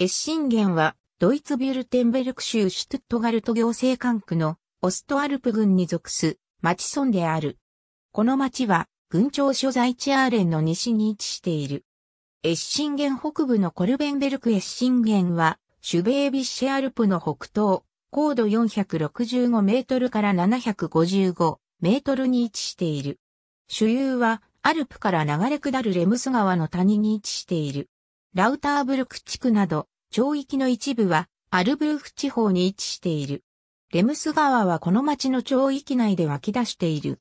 エッシンゲンは、ドイツビュルテンベルク州シュトゥットガルト行政管区のオストアルプ郡に属す町村である。この町は、郡庁所在地アーレンの西に位置している。エッシンゲン北部のコルベンベルクエッシンゲンは、シュベービッシェアルプの北東、高度465メートルから755メートルに位置している。主有は、アルプから流れ下るレムス川の谷に位置している。ラウターブルク地区など、町域の一部はアルブーフ地方に位置している。レムス川はこの町の町域内で湧き出している。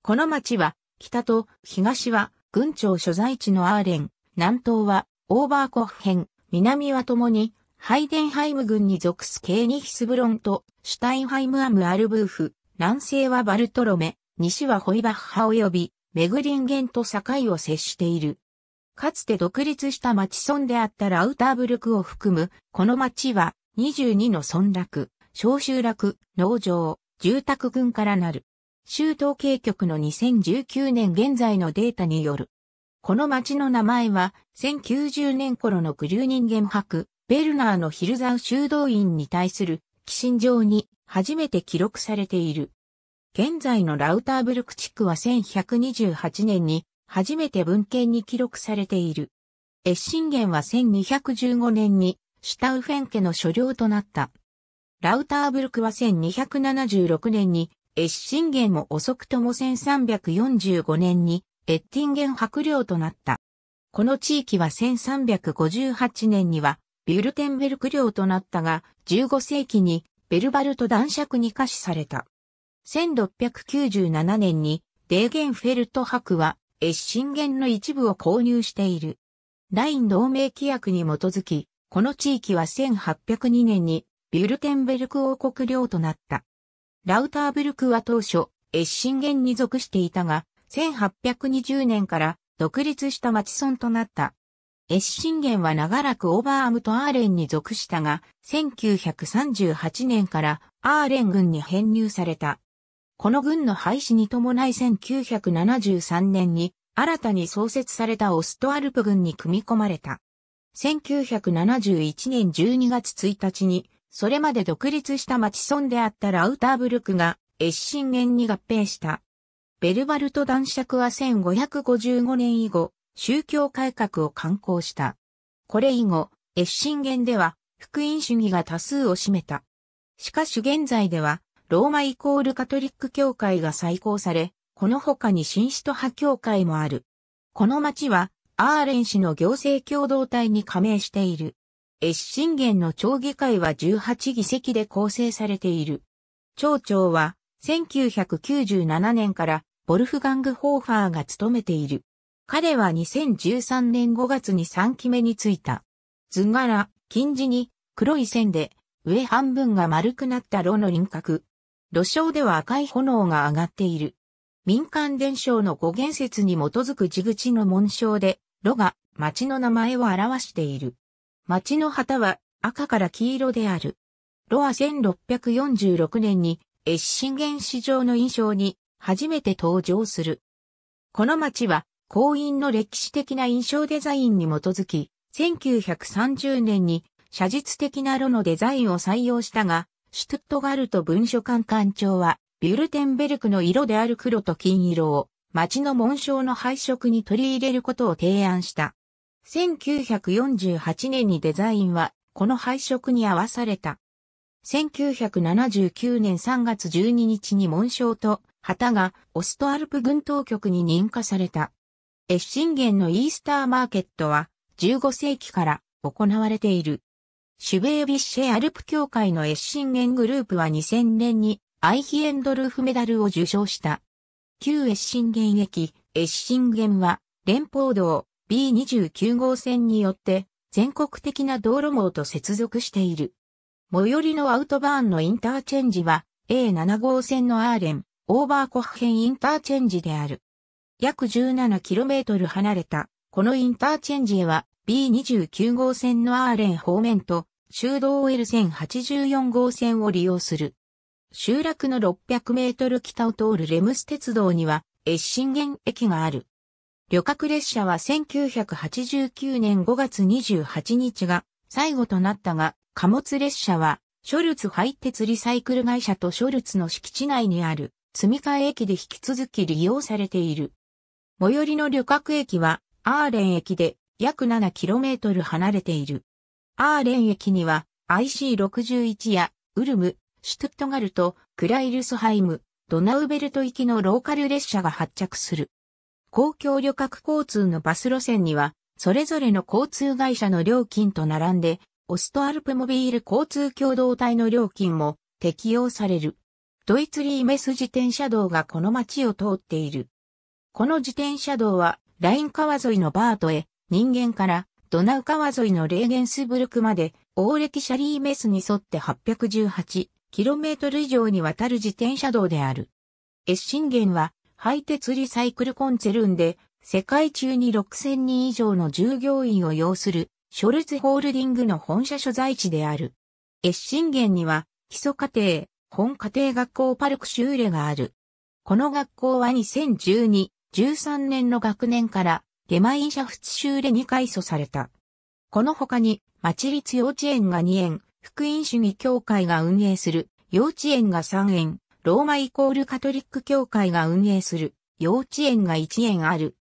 この町は北と東は軍庁所在地のアーレン、南東はオーバーコフ編、南はともにハイデンハイム郡に属すケーニヒスブロンとシュタインハイムアムアルブーフ、南西はバルトロメ、西はホイバッハ及びメグリンゲンと境を接している。かつて独立した町村であったラウターブルクを含む、この町は22の村落、小集落、農場、住宅群からなる。州統計局の2019年現在のデータによる。この町の名前は、1090年頃のリルーニンゲン博、ベルナーのヒルザウ修道院に対する、寄進状に初めて記録されている。現在のラウターブルク地区は1128年に初めて文献に記録されている。エッシンゲンは1215年にシュタウフェン家の所領となった。ラウターブルクは1276年にエッシンゲンも遅くとも1345年にエッティンゲン白領となった。この地域は1358年にはビュルテンベルク領となったが15世紀にベルバルト男爵に下視された。1697年にデーゲンフェルト白は越ゲ源の一部を購入している。ライン同盟規約に基づき、この地域は1802年にビュルテンベルク王国領となった。ラウターブルクは当初、越ゲ源に属していたが、1820年から独立した町村となった。越ゲ源は長らくオーバーアムとアーレンに属したが、1938年からアーレン軍に編入された。この軍の廃止に伴い1973年に新たに創設されたオストアルプ軍に組み込まれた。1971年12月1日に、それまで独立した町村であったラウターブルクが、越進園に合併した。ベルバルト男爵は1555年以後、宗教改革を刊行した。これ以後、越進園では、福音主義が多数を占めた。しかし現在では、ローマイコールカトリック教会が再興され、この他に新首都派協会もある。この町は、アーレン市の行政共同体に加盟している。エッシンゲンの町議会は18議席で構成されている。町長は、1997年から、ボルフガング・ホーファーが務めている。彼は2013年5月に3期目に就いた。図柄、近似に、黒い線で、上半分が丸くなった炉の輪郭。炉鞘では赤い炎が上がっている。民間伝承の語源説に基づく地口の紋章で、炉が町の名前を表している。町の旗は赤から黄色である。炉は1646年に越新原市場の印象に初めて登場する。この町は公院の歴史的な印象デザインに基づき、1930年に写実的な炉のデザインを採用したが、シュトゥットガルト文書館館長はビュルテンベルクの色である黒と金色を町の紋章の配色に取り入れることを提案した。1948年にデザインはこの配色に合わされた。1979年3月12日に紋章と旗がオストアルプ軍当局に認可された。エッシンゲンのイースターマーケットは15世紀から行われている。シュベービッシェアルプ協会のエッシンゲングループは2000年にアイヒエンドルフメダルを受賞した。旧越進原駅、越進原は、連邦道 B29 号線によって、全国的な道路網と接続している。最寄りのアウトバーンのインターチェンジは、A7 号線のアーレン、オーバーコッ編インターチェンジである。約 17km 離れた、このインターチェンジへは B29 号線のアーレン方面と、修道 L1084 号線を利用する。集落の600メートル北を通るレムス鉄道には、越進源駅がある。旅客列車は1989年5月28日が最後となったが、貨物列車は、ショルツ廃鉄リサイクル会社とショルツの敷地内にある、積み替え駅で引き続き利用されている。最寄りの旅客駅は、アーレン駅で約 7km 離れている。アーレン駅には、IC61 や、ウルム、シュトゥットガルト、クライルスハイム、ドナウベルト行きのローカル列車が発着する。公共旅客交通のバス路線には、それぞれの交通会社の料金と並んで、オストアルプモビール交通共同体の料金も適用される。ドイツリーメス自転車道がこの街を通っている。この自転車道は、ライン川沿いのバートへ、人間からドナウ川沿いのレーゲンスブルクまで、オーレシャリーメスに沿って818、km 以上にわたる自転車道である。越新源は、廃鉄リサイクルコンツェルンで、世界中に6000人以上の従業員を要する、ショルツホールディングの本社所在地である。越新源には、基礎課程、本課程学校パルクシューレがある。この学校は2012、13年の学年から、ゲマインシャフツシューレに改組された。この他に、町立幼稚園が2園、福音主義協会が運営する幼稚園が3園、ローマイコールカトリック協会が運営する幼稚園が1園ある。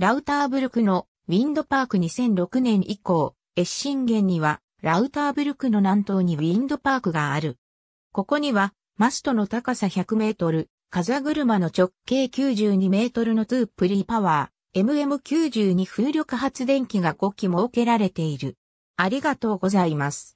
ラウターブルクのウィンドパーク2006年以降、越ッ源にはラウターブルクの南東にウィンドパークがある。ここにはマストの高さ100メートル、風車の直径92メートルのトゥープリーパワー、MM92 風力発電機が5機設けられている。ありがとうございます。